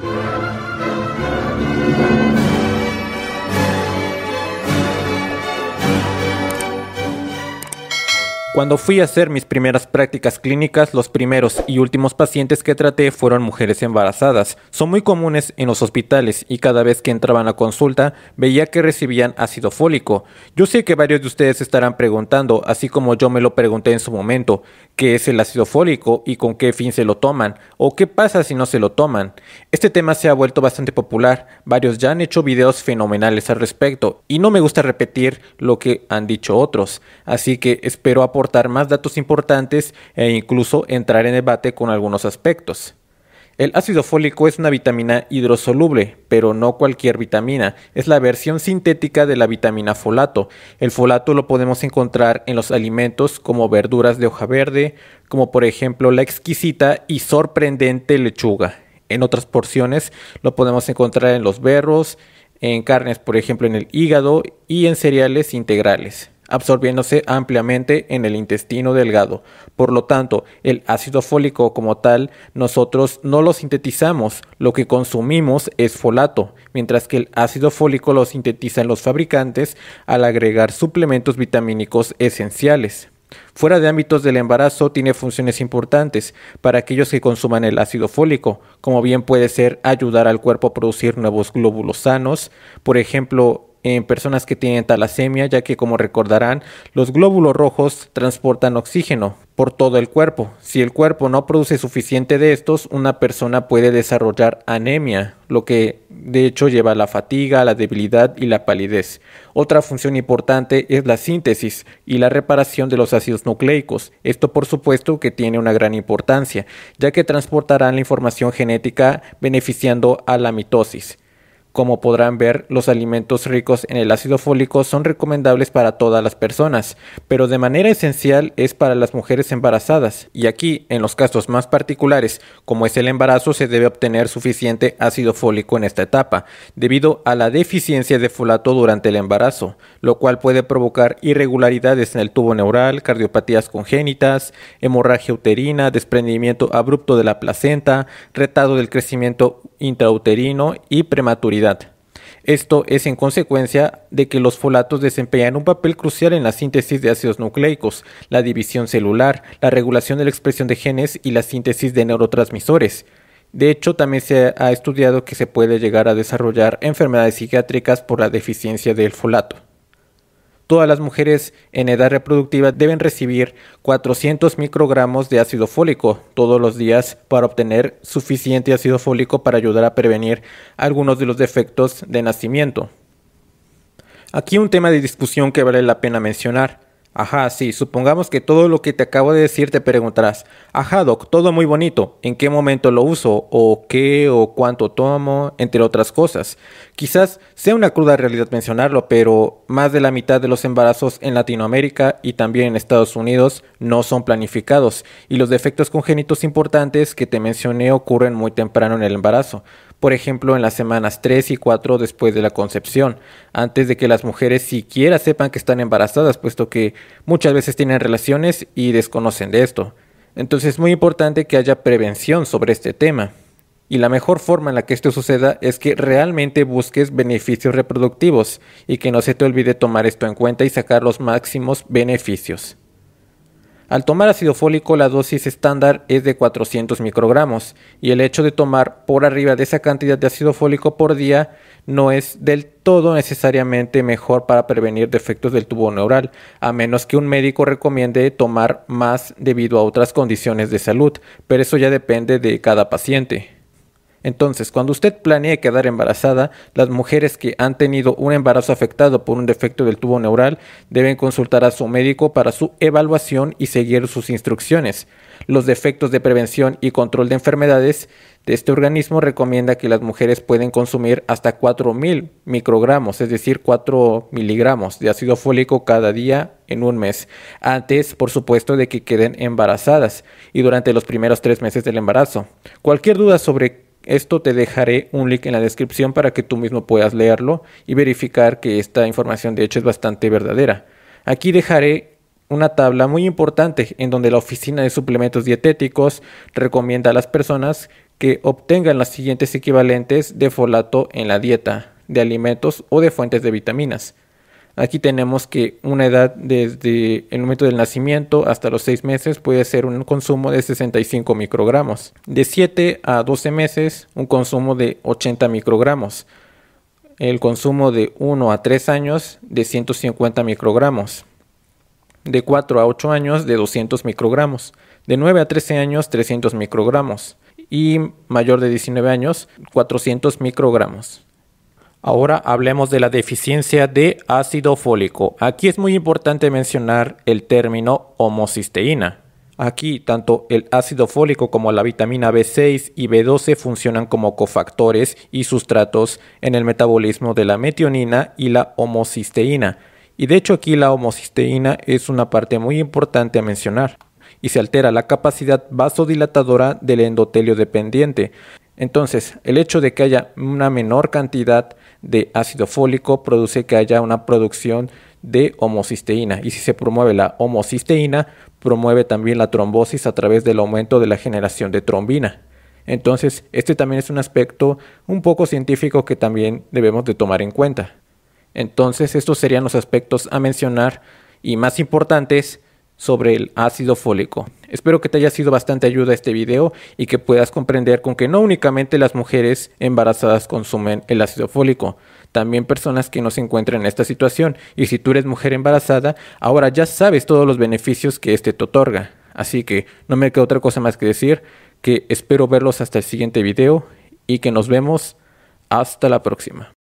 Thank you. Cuando fui a hacer mis primeras prácticas clínicas, los primeros y últimos pacientes que traté fueron mujeres embarazadas. Son muy comunes en los hospitales y cada vez que entraban a consulta veía que recibían ácido fólico. Yo sé que varios de ustedes estarán preguntando, así como yo me lo pregunté en su momento, ¿qué es el ácido fólico y con qué fin se lo toman? ¿O qué pasa si no se lo toman? Este tema se ha vuelto bastante popular, varios ya han hecho videos fenomenales al respecto y no me gusta repetir lo que han dicho otros, así que espero aportar más datos importantes e incluso entrar en debate con algunos aspectos. El ácido fólico es una vitamina hidrosoluble, pero no cualquier vitamina, es la versión sintética de la vitamina folato. El folato lo podemos encontrar en los alimentos como verduras de hoja verde, como por ejemplo la exquisita y sorprendente lechuga. En otras porciones lo podemos encontrar en los berros, en carnes por ejemplo en el hígado y en cereales integrales absorbiéndose ampliamente en el intestino delgado. Por lo tanto, el ácido fólico como tal nosotros no lo sintetizamos, lo que consumimos es folato, mientras que el ácido fólico lo sintetizan los fabricantes al agregar suplementos vitamínicos esenciales. Fuera de ámbitos del embarazo tiene funciones importantes para aquellos que consuman el ácido fólico, como bien puede ser ayudar al cuerpo a producir nuevos glóbulos sanos, por ejemplo, en personas que tienen talasemia, ya que como recordarán, los glóbulos rojos transportan oxígeno por todo el cuerpo. Si el cuerpo no produce suficiente de estos, una persona puede desarrollar anemia, lo que de hecho lleva a la fatiga, la debilidad y la palidez. Otra función importante es la síntesis y la reparación de los ácidos nucleicos. Esto por supuesto que tiene una gran importancia, ya que transportarán la información genética beneficiando a la mitosis. Como podrán ver, los alimentos ricos en el ácido fólico son recomendables para todas las personas, pero de manera esencial es para las mujeres embarazadas, y aquí, en los casos más particulares, como es el embarazo, se debe obtener suficiente ácido fólico en esta etapa, debido a la deficiencia de folato durante el embarazo, lo cual puede provocar irregularidades en el tubo neural, cardiopatías congénitas, hemorragia uterina, desprendimiento abrupto de la placenta, retado del crecimiento intrauterino y prematuridad. Esto es en consecuencia de que los folatos desempeñan un papel crucial en la síntesis de ácidos nucleicos, la división celular, la regulación de la expresión de genes y la síntesis de neurotransmisores. De hecho, también se ha estudiado que se puede llegar a desarrollar enfermedades psiquiátricas por la deficiencia del folato todas las mujeres en edad reproductiva deben recibir 400 microgramos de ácido fólico todos los días para obtener suficiente ácido fólico para ayudar a prevenir algunos de los defectos de nacimiento. Aquí un tema de discusión que vale la pena mencionar. Ajá, sí, supongamos que todo lo que te acabo de decir te preguntarás, ajá, Doc, todo muy bonito, ¿en qué momento lo uso? ¿O qué? ¿O cuánto tomo? Entre otras cosas. Quizás sea una cruda realidad mencionarlo, pero más de la mitad de los embarazos en Latinoamérica y también en Estados Unidos no son planificados, y los defectos congénitos importantes que te mencioné ocurren muy temprano en el embarazo por ejemplo en las semanas 3 y 4 después de la concepción, antes de que las mujeres siquiera sepan que están embarazadas, puesto que muchas veces tienen relaciones y desconocen de esto. Entonces es muy importante que haya prevención sobre este tema. Y la mejor forma en la que esto suceda es que realmente busques beneficios reproductivos y que no se te olvide tomar esto en cuenta y sacar los máximos beneficios. Al tomar ácido fólico la dosis estándar es de 400 microgramos y el hecho de tomar por arriba de esa cantidad de ácido fólico por día no es del todo necesariamente mejor para prevenir defectos del tubo neural, a menos que un médico recomiende tomar más debido a otras condiciones de salud, pero eso ya depende de cada paciente. Entonces, cuando usted planee quedar embarazada, las mujeres que han tenido un embarazo afectado por un defecto del tubo neural deben consultar a su médico para su evaluación y seguir sus instrucciones. Los defectos de prevención y control de enfermedades de este organismo recomienda que las mujeres pueden consumir hasta 4.000 microgramos, es decir, 4 miligramos de ácido fólico cada día en un mes, antes, por supuesto, de que queden embarazadas y durante los primeros tres meses del embarazo. Cualquier duda sobre esto te dejaré un link en la descripción para que tú mismo puedas leerlo y verificar que esta información de hecho es bastante verdadera. Aquí dejaré una tabla muy importante en donde la Oficina de Suplementos Dietéticos recomienda a las personas que obtengan las siguientes equivalentes de folato en la dieta, de alimentos o de fuentes de vitaminas. Aquí tenemos que una edad desde el momento del nacimiento hasta los 6 meses puede ser un consumo de 65 microgramos. De 7 a 12 meses, un consumo de 80 microgramos. El consumo de 1 a 3 años, de 150 microgramos. De 4 a 8 años, de 200 microgramos. De 9 a 13 años, 300 microgramos. Y mayor de 19 años, 400 microgramos. Ahora hablemos de la deficiencia de ácido fólico. Aquí es muy importante mencionar el término homocisteína. Aquí tanto el ácido fólico como la vitamina B6 y B12 funcionan como cofactores y sustratos en el metabolismo de la metionina y la homocisteína. Y de hecho aquí la homocisteína es una parte muy importante a mencionar y se altera la capacidad vasodilatadora del endotelio dependiente, entonces, el hecho de que haya una menor cantidad de ácido fólico produce que haya una producción de homocisteína. Y si se promueve la homocisteína, promueve también la trombosis a través del aumento de la generación de trombina. Entonces, este también es un aspecto un poco científico que también debemos de tomar en cuenta. Entonces, estos serían los aspectos a mencionar y más importantes sobre el ácido fólico. Espero que te haya sido bastante ayuda este video y que puedas comprender con que no únicamente las mujeres embarazadas consumen el ácido fólico, también personas que no se encuentran en esta situación y si tú eres mujer embarazada, ahora ya sabes todos los beneficios que este te otorga. Así que no me queda otra cosa más que decir que espero verlos hasta el siguiente video y que nos vemos hasta la próxima.